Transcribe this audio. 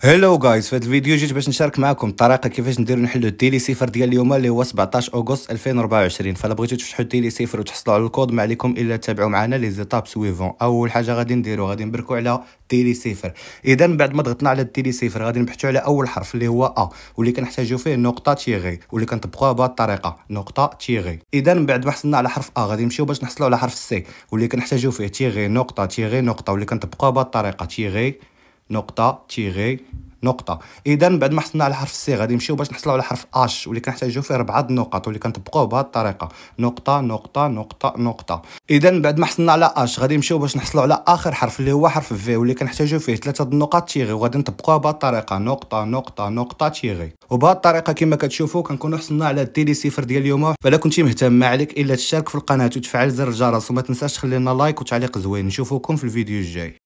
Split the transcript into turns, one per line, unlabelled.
هلو جايز في هذا الفيديو جيت باش نشارك معكم الطريقه كيفاش نديرو نحلو التيلي صفر ديال اليوم اللي هو 17 اغسطس 2024 فلا بغيتو تفتحوا التيلي صفر وتحصلوا على الكود ما عليكم الا تتبعوا معنا لي زيتاب سويفون اول حاجه غادي نديرو غادي نبركو على تيلي صفر اذا بعد ما ضغطنا على التيلي صفر غادي نبحثوا على اول حرف اللي هو ا واللي كنحتاجو فيه نقطه تيغي واللي كنطبقوها بهذه الطريقه نقطه تيغي اذا بعد ما حصلنا على حرف ا غادي نمشيو باش نحصلوا على حرف سي واللي كنحتاجو فيه تيغي نقطه تيغي نقطه واللي كنطبقوها بهذه الطريقه تيغي نقطه تيغي نقطه اذا بعد ما حصلنا على حرف سي غادي نمشيو باش نحصلوا على حرف اش واللي كنحتاجو فيه اربعه النقط واللي كنطبقوه بهذه الطريقه نقطه نقطه نقطه نقطه اذا بعد ما حصلنا على اش غادي نمشيو باش نحصلوا على اخر حرف اللي هو حرف في واللي كنحتاجو فيه ثلاثه النقط تيغي وغادي نطبقوها بهذه الطريقه نقطه نقطه نقطه تيغي وبهذه الطريقه كما كتشوفوا كنكونوا حصلنا على الديلي صفر ديال اليوم فلا كنتي مهتم ما عليك الا تشترك في القناه وتفعل زر الجرس وما تنساش تخلي لنا لايك
وتعليق زوين نشوفوكم في الفيديو الجاي